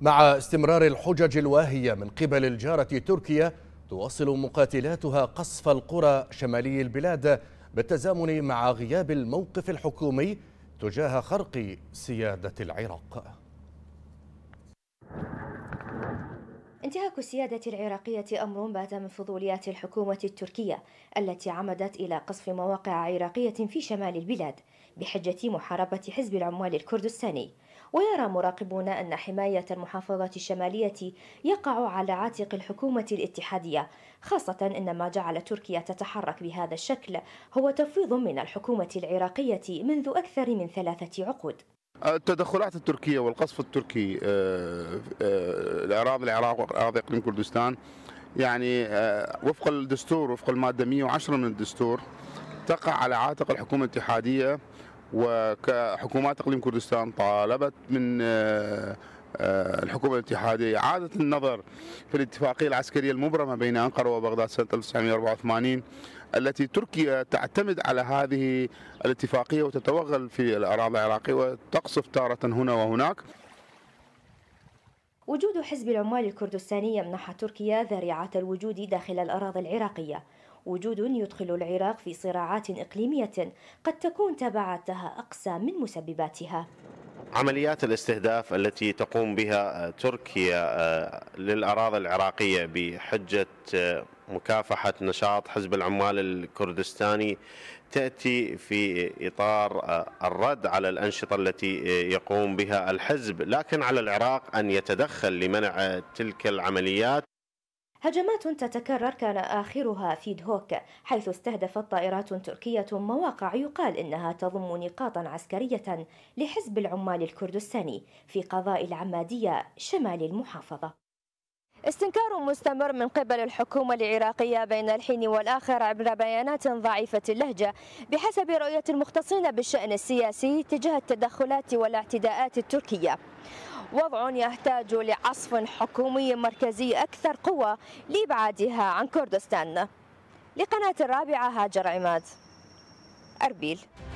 مع استمرار الحجج الواهية من قبل الجارة تركيا تواصل مقاتلاتها قصف القرى شمالي البلاد بالتزامن مع غياب الموقف الحكومي تجاه خرق سيادة العراق انتهاك السيادة العراقية أمر بات من فضوليات الحكومة التركية التي عمدت إلى قصف مواقع عراقية في شمال البلاد بحجة محاربة حزب العمال الكردستاني ويرى مراقبون أن حماية المحافظة الشمالية يقع على عاتق الحكومة الاتحادية خاصة أن ما جعل تركيا تتحرك بهذا الشكل هو تفويض من الحكومة العراقية منذ أكثر من ثلاثة عقود التدخلات التركية والقصف التركي آه، آه، الأراضي العراق أراضي إقليم كردستان يعني آه، وفق الدستور وفق المادة 110 من الدستور تقع على عاتق الحكومة الاتحادية وكحكومات اقليم كردستان طالبت من آه، آه، الحكومة الاتحادية إعادة النظر في الاتفاقية العسكرية المبرمة بين أنقرة وبغداد سنة 1984 التي تركيا تعتمد على هذه الاتفاقية وتتوغل في الأراضي العراقية وتقصف تارة هنا وهناك وجود حزب العمال الكردستاني يمنح تركيا ذريعة الوجود داخل الأراضي العراقية وجود يدخل العراق في صراعات إقليمية قد تكون تبعاتها أقسى من مسبباتها عمليات الاستهداف التي تقوم بها تركيا آه، للأراضي العراقية بحجة آه، مكافحة نشاط حزب العمال الكردستاني تأتي في إطار آه، الرد على الأنشطة التي يقوم بها الحزب لكن على العراق أن يتدخل لمنع تلك العمليات هجمات تتكرر كان آخرها في دهوك حيث استهدفت طائرات تركية مواقع يقال إنها تضم نقاطا عسكرية لحزب العمال الكردستاني في قضاء العمادية شمال المحافظة استنكار مستمر من قبل الحكومة العراقية بين الحين والآخر عبر بيانات ضعيفة اللهجة بحسب رؤية المختصين بالشأن السياسي تجاه التدخلات والاعتداءات التركية وضع يحتاج لعصف حكومي مركزي أكثر قوة لإبعادها عن كردستان لقناة الرابعة هاجر عماد أربيل